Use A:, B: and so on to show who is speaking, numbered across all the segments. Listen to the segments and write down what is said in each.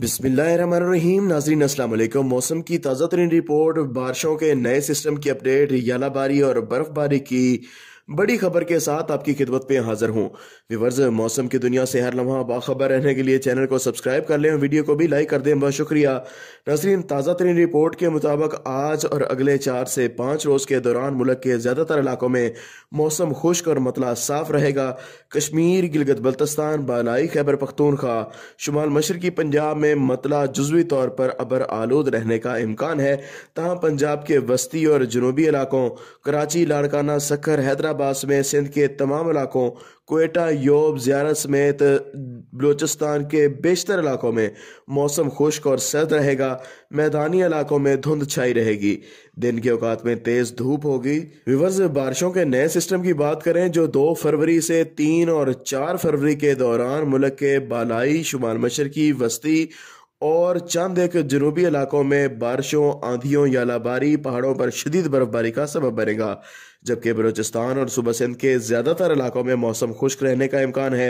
A: बिस्मिल्लाम नाजरीन असलम मौसम की ताज़ा तरीन रिपोर्ट बारिशों के नए सिस्टम की अपडेट यालाबारी और बर्फ़बारी की बड़ी खबर के साथ आपकी खिदमत पे हाजिर हूँ विवर्ज मौसम की दुनिया से हर लम्हा बाखबर रहने के लिए चैनल को सब्सक्राइब कर लें वीडियो को भी लाइक कर दें बहुत शुक्रिया नजरीन ताज़ा तरीन रिपोर्ट के मुताबिक आज और अगले चार से पाँच रोज़ के दौरान मुल्क के ज़्यादातर इलाकों में मौसम खुश्क और मतला साफ रहेगा कश्मीर गिलगत बल्तस्तान बालाई खैबर पख्तूनखा शुमाल मशरकी पंजाब में मतला जजवी तौर पर अबर आलूद रहने का इम्कान है तहाँ पंजाब के वस्ती और जनूबी इलाकों कराची लाड़काना सखर हैदराबाद फैजाबाद समेत सिंध के तमाम इलाकों कोटा योब ज्यारत समेत बलूचिस्तान के बेशतर इलाकों में मौसम खुश्क और सर्द रहेगा मैदानी इलाकों में धुंध छाई रहेगी दिन के औकात में तेज धूप होगी विवर्स बारिशों के नए सिस्टम की बात करें जो दो फरवरी से तीन और चार फरवरी के दौरान मुल्क के बालाई शुमाल मशरकी वस्ती और चंद एक जनूबी इलाकों में बारिशों आंधियों या लाबारी पहाड़ों पर शदीद बर्फबारी का सबब बनेगा जबकि बलोचिस्तान और सुबह सिंध के ज़्यादातर इलाकों में मौसम खुश्क रहने का इम्कान है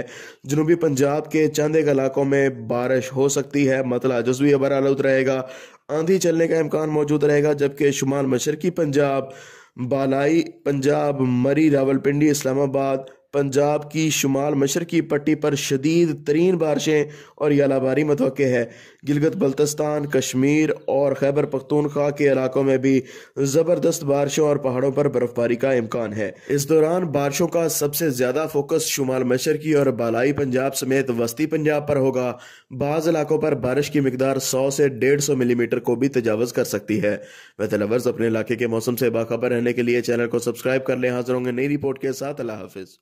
A: जनूबी पंजाब के चंद एक इलाकों में बारिश हो सकती है मतला जजवी आलूद रहेगा आंधी चलने का इम्कान मौजूद रहेगा जबकि शुमाल मशरकी पंजाब बालाई पंजाब मरी रावलपिंडी इस्लामाबाद पंजाब की शुमाल मशरकी पट्टी पर शदीद तरीन बारिशें और यालाबारी मतवक़ है गिलगत बल्तस्तान कश्मीर और खैबर पख्तूनख्वा के इलाकों में भी ज़बरदस्त बारिशों और पहाड़ों पर बर्फबारी का इम्कान है इस दौरान बारिशों का सबसे ज़्यादा फोकस शुमाल मशरकी और बालाई पंजाब समेत वस्ती पंजाब पर होगा बाज़ इलाकों पर बारिश की मकदार सौ से डेढ़ सौ मिलीमीटर को भी तजावज़ कर सकती है वेतलवर्स अपने इलाके के मौसम से बाखबर रहने के लिए चैनल को सब्सक्राइब कर लें हाजिर होंगे नई रिपोर्ट के साथ अल्लाह हाफिज़